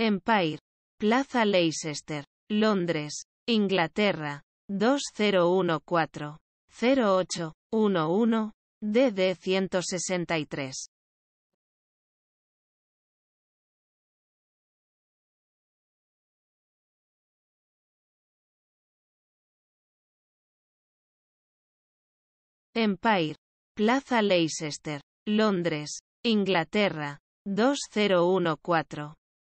Empire. Plaza Leicester. Londres. Inglaterra. 2014. 0811 DD 163. Empire. Plaza Leicester. Londres. Inglaterra. 2014.